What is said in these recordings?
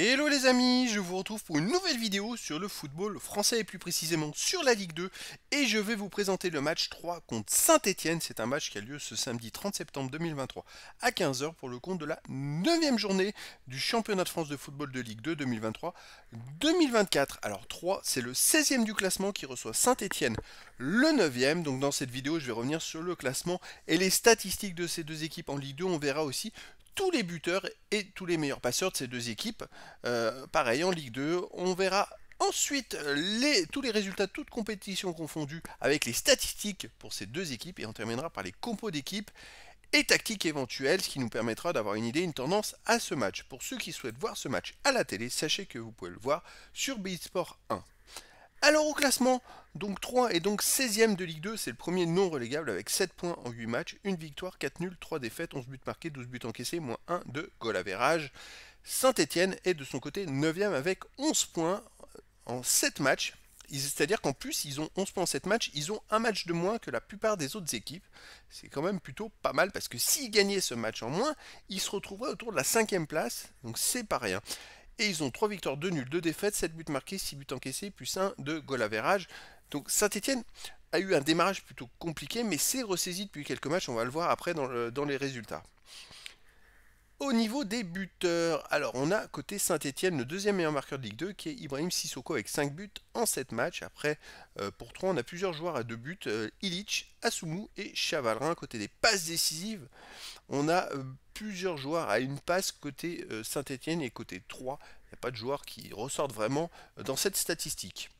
Hello les amis, je vous retrouve pour une nouvelle vidéo sur le football français et plus précisément sur la Ligue 2 et je vais vous présenter le match 3 contre Saint-Etienne, c'est un match qui a lieu ce samedi 30 septembre 2023 à 15h pour le compte de la 9 e journée du championnat de France de football de Ligue 2 2023-2024. Alors 3 c'est le 16 e du classement qui reçoit Saint-Etienne le 9 e donc dans cette vidéo je vais revenir sur le classement et les statistiques de ces deux équipes en Ligue 2, on verra aussi tous les buteurs et tous les meilleurs passeurs de ces deux équipes. Euh, pareil en Ligue 2, on verra ensuite tous les résultats, de toutes compétitions confondues, avec les statistiques pour ces deux équipes et on terminera par les compos d'équipes et tactiques éventuelles, ce qui nous permettra d'avoir une idée, une tendance à ce match. Pour ceux qui souhaitent voir ce match à la télé, sachez que vous pouvez le voir sur Beatsport 1. Alors au classement, donc 3 et donc 16ème de Ligue 2, c'est le premier non relégable avec 7 points en 8 matchs, 1 victoire, 4 nuls, 3 défaites, 11 buts marqués, 12 buts encaissés, moins 1 de goal average. Saint-Etienne est de son côté 9ème avec 11 points en 7 matchs. C'est-à-dire qu'en plus, ils ont 11 points en 7 matchs, ils ont un match de moins que la plupart des autres équipes. C'est quand même plutôt pas mal parce que s'ils gagnaient ce match en moins, ils se retrouveraient autour de la 5ème place, donc c'est pas rien. Et ils ont 3 victoires, 2 nuls, 2 défaites, 7 buts marqués, 6 buts encaissés, plus 1 de goal average. Donc Saint-Etienne a eu un démarrage plutôt compliqué, mais s'est ressaisi depuis quelques matchs, on va le voir après dans, dans les résultats. Au niveau des buteurs, alors on a côté Saint-Etienne le deuxième meilleur marqueur de Ligue 2 qui est Ibrahim Sissoko avec 5 buts en 7 matchs. Après, euh, pour 3, on a plusieurs joueurs à 2 buts euh, Illich, Asumu et Chavalrin. Côté des passes décisives, on a euh, plusieurs joueurs à une passe côté Saint-Etienne et côté 3. Il n'y a pas de joueur qui ressortent vraiment dans cette statistique.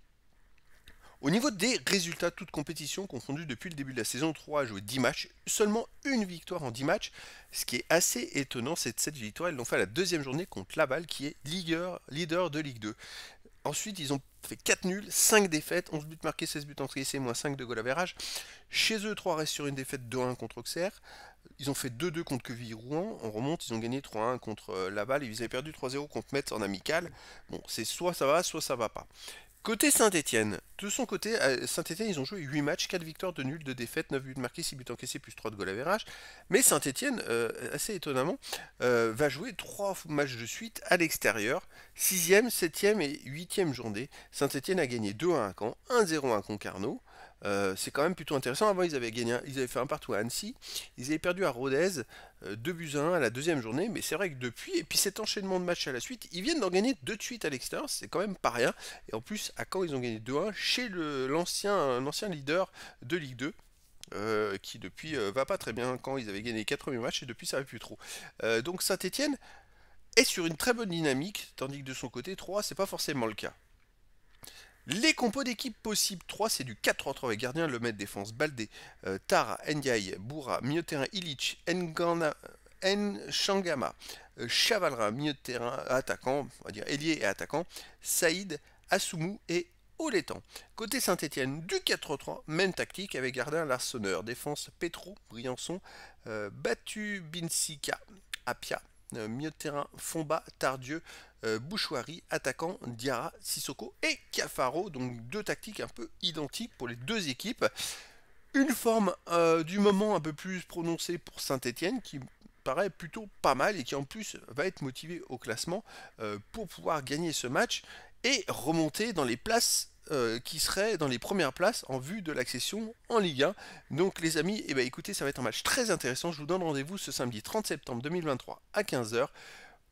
Au niveau des résultats, toute compétition confondues depuis le début de la saison, 3 a joué 10 matchs, seulement une victoire en 10 matchs. Ce qui est assez étonnant, c'est que cette victoire, ils l'ont fait à la deuxième journée contre Laval, qui est leader, leader de Ligue 2. Ensuite, ils ont fait 4 nuls, 5 défaites, 11 buts marqués, 16 buts encaissés, moins 5 de goal à Chez eux, 3 restent sur une défaite 2-1 contre Auxerre. Ils ont fait 2-2 contre queville rouen On remonte, ils ont gagné 3-1 contre euh, Laval et ils avaient perdu 3-0 contre Metz en amical. Bon, c'est soit ça va, soit ça va pas. Côté Saint-Etienne, de son côté, euh, Saint-Etienne, ils ont joué 8 matchs, 4 victoires, 2 nuls, 2 défaites, 9 buts marqués, 6 buts encaissés, plus 3 de goal à Mais Saint-Etienne, euh, assez étonnamment, euh, va jouer 3 matchs de suite à l'extérieur. 6e, 7e et 8e journée. Saint-Etienne a gagné 2-1 à Caen, 1-0 à Concarneau. Euh, c'est quand même plutôt intéressant. Avant, ils avaient gagné, ils avaient fait un partout à Annecy. Ils avaient perdu à Rodez 2 euh, buts à 1 à la deuxième journée. Mais c'est vrai que depuis, et puis cet enchaînement de matchs à la suite, ils viennent d'en gagner deux de suite à l'extérieur. C'est quand même pas rien. Et en plus, à quand ils ont gagné 2-1 chez l'ancien leader de Ligue 2. Euh, qui depuis va pas très bien quand ils avaient gagné les 4 premiers matchs et depuis ça va plus trop. donc Saint-Etienne est sur une très bonne dynamique, tandis que de son côté 3 c'est pas forcément le cas. Les compos d'équipe possibles 3, c'est du 4-3-3 avec gardien, le maître défense Baldé, euh, Tara, Ndiaye, Boura, milieu terrain Illich, Ngana, Nshangama, Shangama euh, Chavalra, milieu terrain attaquant, on va dire ailier et attaquant, Saïd, Asumu et Oletan Côté Saint-Etienne, du 4-3, même tactique avec Gardien, Larsonneur, défense Petro, Briançon, euh, Battu, Binsika, Apia, euh, Mieux de terrain Fomba, Tardieu, euh, Bouchoirie, attaquant Diarra, Sissoko et Cafaro. Donc deux tactiques un peu identiques pour les deux équipes. Une forme euh, du moment un peu plus prononcée pour Saint-Etienne qui paraît plutôt pas mal et qui en plus va être motivé au classement pour pouvoir gagner ce match et remonter dans les places euh, qui serait dans les premières places en vue de l'accession en Ligue 1. Donc les amis, eh ben, écoutez, ça va être un match très intéressant. Je vous donne rendez-vous ce samedi 30 septembre 2023 à 15h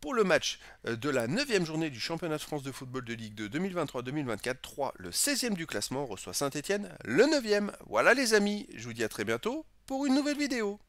pour le match euh, de la 9e journée du championnat de France de football de Ligue 2 2023-2024. 3, le 16e du classement, reçoit saint étienne le 9e. Voilà les amis, je vous dis à très bientôt pour une nouvelle vidéo.